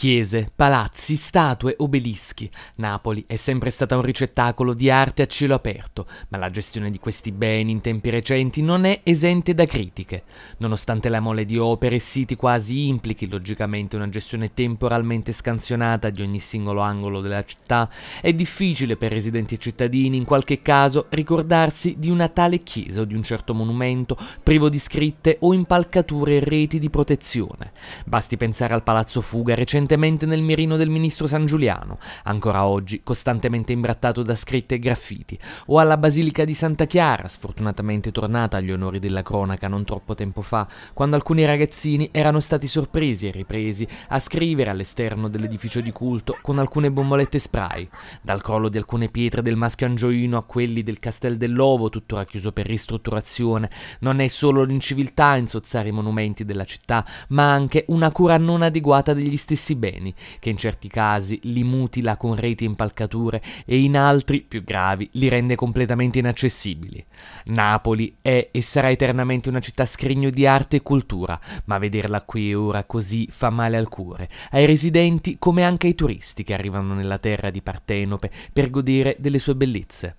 Chiese, palazzi, statue, obelischi. Napoli è sempre stata un ricettacolo di arte a cielo aperto, ma la gestione di questi beni in tempi recenti non è esente da critiche. Nonostante la mole di opere e siti quasi implichi logicamente una gestione temporalmente scansionata di ogni singolo angolo della città, è difficile per residenti e cittadini in qualche caso ricordarsi di una tale chiesa o di un certo monumento privo di scritte o impalcature e reti di protezione. Basti pensare al Palazzo Fuga recentemente costantemente nel mirino del ministro San Giuliano, ancora oggi costantemente imbrattato da scritte e graffiti, o alla Basilica di Santa Chiara, sfortunatamente tornata agli onori della cronaca non troppo tempo fa, quando alcuni ragazzini erano stati sorpresi e ripresi a scrivere all'esterno dell'edificio di culto con alcune bombolette spray, dal crollo di alcune pietre del maschio angioino a quelli del Castel dell'Ovo, tuttora chiuso per ristrutturazione, non è solo l'inciviltà a insozzare i monumenti della città, ma anche una cura non adeguata degli stessi beni, che in certi casi li mutila con reti e impalcature e in altri, più gravi, li rende completamente inaccessibili. Napoli è e sarà eternamente una città scrigno di arte e cultura, ma vederla qui e ora così fa male al cuore, ai residenti come anche ai turisti che arrivano nella terra di Partenope per godere delle sue bellezze.